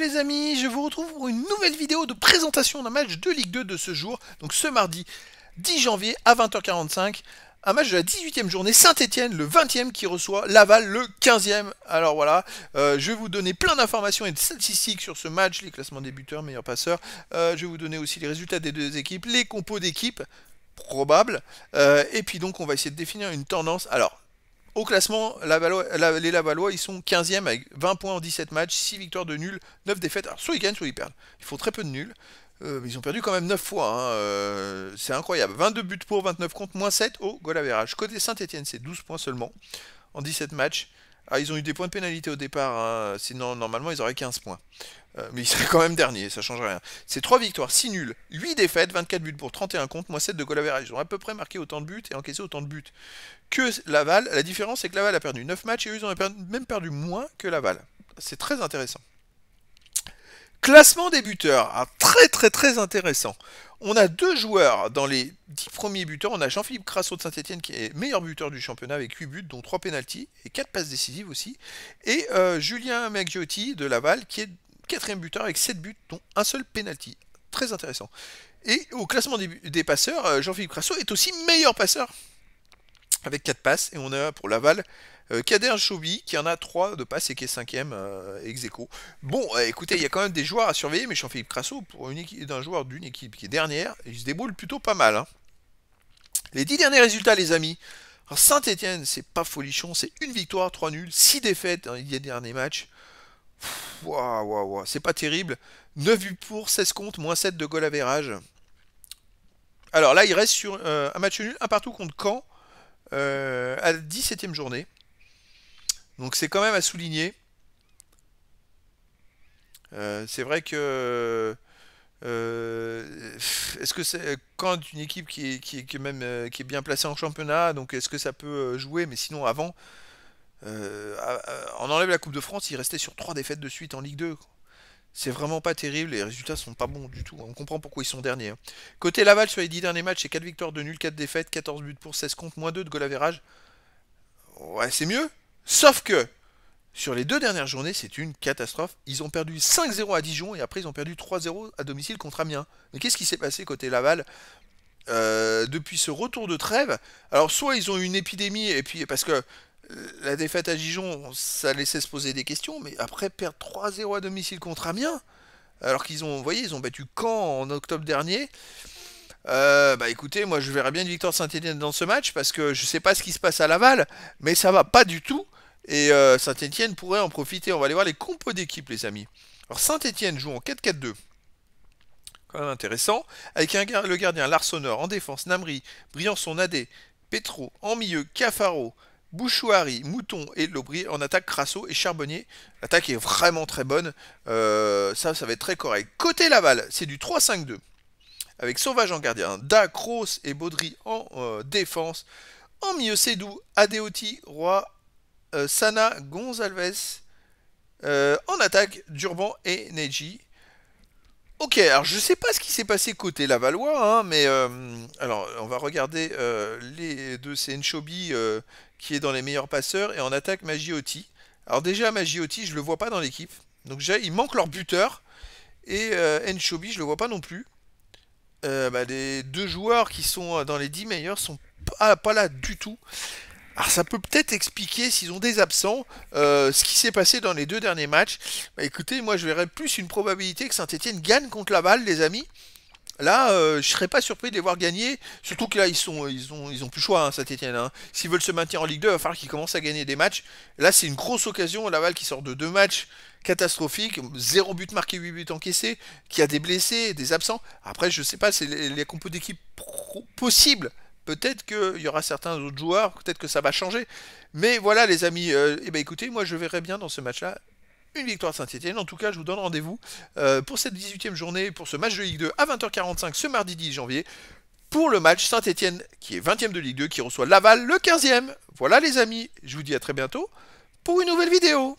les amis, je vous retrouve pour une nouvelle vidéo de présentation d'un match de Ligue 2 de ce jour, donc ce mardi 10 janvier à 20h45, un match de la 18e journée, Saint-Etienne le 20e qui reçoit Laval le 15e. Alors voilà, euh, je vais vous donner plein d'informations et de statistiques sur ce match, les classements des buteurs, meilleurs passeurs, euh, je vais vous donner aussi les résultats des deux équipes, les compos d'équipe probables. Euh, et puis donc on va essayer de définir une tendance. Alors au classement, les Lavalois ils sont 15e avec 20 points en 17 matchs, 6 victoires de nuls, 9 défaites. soit ils gagnent, soit ils perdent. Ils font très peu de nuls. Euh, ils ont perdu quand même 9 fois. Hein. Euh, c'est incroyable. 22 buts pour, 29 contre, moins 7 au goal average. Côté Saint-Etienne, c'est 12 points seulement en 17 matchs. Ah, ils ont eu des points de pénalité au départ, hein. sinon normalement ils auraient 15 points. Euh, mais ils seraient quand même derniers, ça change rien. C'est 3 victoires, 6 nuls, 8 défaites, 24 buts pour 31 contre, moins 7 de collaboration. Ils ont à peu près marqué autant de buts et encaissé autant de buts que Laval. La différence c'est que Laval a perdu 9 matchs et eux ils ont même perdu moins que Laval. C'est très intéressant. Classement des buteurs, ah, très très très intéressant. On a deux joueurs dans les 10 premiers buteurs. On a Jean-Philippe Crasso de Saint-Etienne qui est meilleur buteur du championnat avec 8 buts, dont 3 pénalties et 4 passes décisives aussi. Et euh, Julien Maggiotti de Laval qui est quatrième buteur avec 7 buts, dont un seul pénalty. Très intéressant. Et au classement des, des passeurs, euh, Jean-Philippe Crasso est aussi meilleur passeur avec 4 passes. Et on a pour Laval euh, Kader Choubi qui en a 3 de passes et qui est 5ème euh, ex Bon, euh, écoutez, il y a quand même des joueurs à surveiller, mais Jean-Philippe Crasso, pour une d'un joueur d'une équipe qui est dernière, il se débrouille plutôt pas mal. Hein. Les 10 derniers résultats, les amis. Saint-Etienne, c'est pas folichon, c'est une victoire, 3 nuls, 6 défaites dans les 10 derniers matchs. Waouh, waouh, c'est pas terrible. 9 buts pour, 16 comptes, moins 7 de goal à verrage. Alors là, il reste sur un match nul, un partout contre Caen. Euh, à la 17ème journée. Donc c'est quand même à souligner. Euh, c'est vrai que euh, est-ce que c'est quand une équipe qui est, qui, est, même qui est bien placée en championnat, donc est-ce que ça peut jouer Mais sinon avant, on enlève la Coupe de France, il restait sur trois défaites de suite en Ligue 2. C'est vraiment pas terrible, les résultats sont pas bons du tout. Hein. On comprend pourquoi ils sont derniers. Hein. Côté Laval, sur les 10 derniers matchs, c'est 4 victoires de nul, 4 défaites, 14 buts pour 16 comptes, moins 2 de goal Ouais, c'est mieux. Sauf que, sur les deux dernières journées, c'est une catastrophe. Ils ont perdu 5-0 à Dijon et après ils ont perdu 3-0 à domicile contre Amiens. Mais qu'est-ce qui s'est passé côté Laval euh, depuis ce retour de trêve Alors soit ils ont eu une épidémie et puis parce que la défaite à Dijon, ça laissait se poser des questions, mais après perdre 3-0 à domicile contre Amiens, alors qu'ils ont, vous voyez, ils ont battu Caen en octobre dernier. Euh, bah écoutez, moi je verrais bien une victoire saint étienne dans ce match parce que je ne sais pas ce qui se passe à Laval, mais ça va pas du tout et euh, saint étienne pourrait en profiter. On va aller voir les compos d'équipe, les amis. Alors saint étienne joue en 4-4-2, quand même intéressant, avec le gardien Larsonneur en défense, Namri, son Nadé, Petro en milieu, Cafaro, Bouchouari, Mouton et Lobry en attaque Crasso et Charbonnier. L'attaque est vraiment très bonne. Euh, ça, ça va être très correct. Côté Laval, c'est du 3-5-2. Avec Sauvage en gardien, Da, et Baudry en euh, défense. En milieu, doux, Adeoti, Roi, euh, Sana, Gonzalves. en attaque, Durban et Neji. Ok, alors je sais pas ce qui s'est passé côté Lavallois, hein, mais euh, alors on va regarder euh, les deux. C'est Enchobi euh, qui est dans les meilleurs passeurs et en attaque Magiotti. Alors déjà Magiotti, je le vois pas dans l'équipe. Donc déjà il manque leur buteur et Enchobi, je le vois pas non plus. Bah, les deux joueurs qui sont dans les 10 meilleurs sont pas, pas là du tout. Alors ça peut peut-être expliquer, s'ils ont des absents, euh, ce qui s'est passé dans les deux derniers matchs. Bah, écoutez, moi je verrais plus une probabilité que Saint-Etienne gagne contre Laval, les amis. Là, euh, je serais pas surpris de les voir gagner, surtout que là, ils sont, ils ont, ils ont plus choix, hein, Saint-Etienne. Hein. S'ils veulent se maintenir en Ligue 2, il va falloir qu'ils commencent à gagner des matchs. Là, c'est une grosse occasion, Laval qui sort de deux matchs catastrophiques, zéro but marqué, 8 buts encaissés, qui a des blessés, des absents. Après, je sais pas, c'est les, les compos d'équipe possibles Peut-être qu'il y aura certains autres joueurs, peut-être que ça va changer. Mais voilà les amis, euh, eh ben, écoutez, moi je verrai bien dans ce match-là une victoire saint étienne En tout cas, je vous donne rendez-vous euh, pour cette 18e journée, pour ce match de Ligue 2 à 20h45 ce mardi 10 janvier, pour le match saint étienne qui est 20e de Ligue 2, qui reçoit Laval le 15e. Voilà les amis, je vous dis à très bientôt pour une nouvelle vidéo.